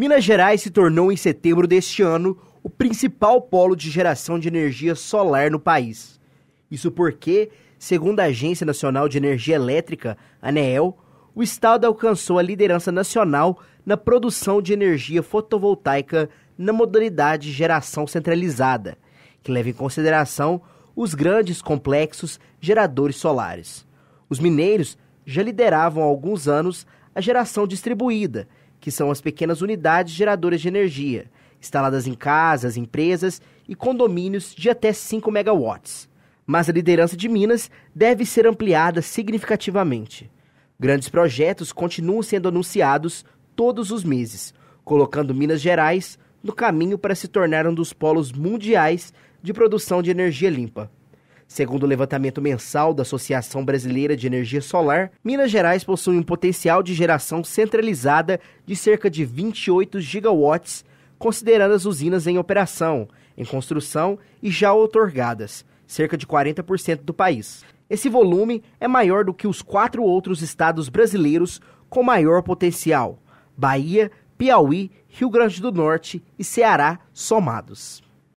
Minas Gerais se tornou em setembro deste ano o principal polo de geração de energia solar no país. Isso porque, segundo a Agência Nacional de Energia Elétrica, ANEEL, o estado alcançou a liderança nacional na produção de energia fotovoltaica na modalidade geração centralizada, que leva em consideração os grandes complexos geradores solares. Os mineiros já lideravam há alguns anos a geração distribuída, que são as pequenas unidades geradoras de energia, instaladas em casas, empresas e condomínios de até 5 megawatts. Mas a liderança de Minas deve ser ampliada significativamente. Grandes projetos continuam sendo anunciados todos os meses, colocando Minas Gerais no caminho para se tornar um dos polos mundiais de produção de energia limpa. Segundo o levantamento mensal da Associação Brasileira de Energia Solar, Minas Gerais possui um potencial de geração centralizada de cerca de 28 gigawatts, considerando as usinas em operação, em construção e já outorgadas, cerca de 40% do país. Esse volume é maior do que os quatro outros estados brasileiros com maior potencial: Bahia, Piauí, Rio Grande do Norte e Ceará somados.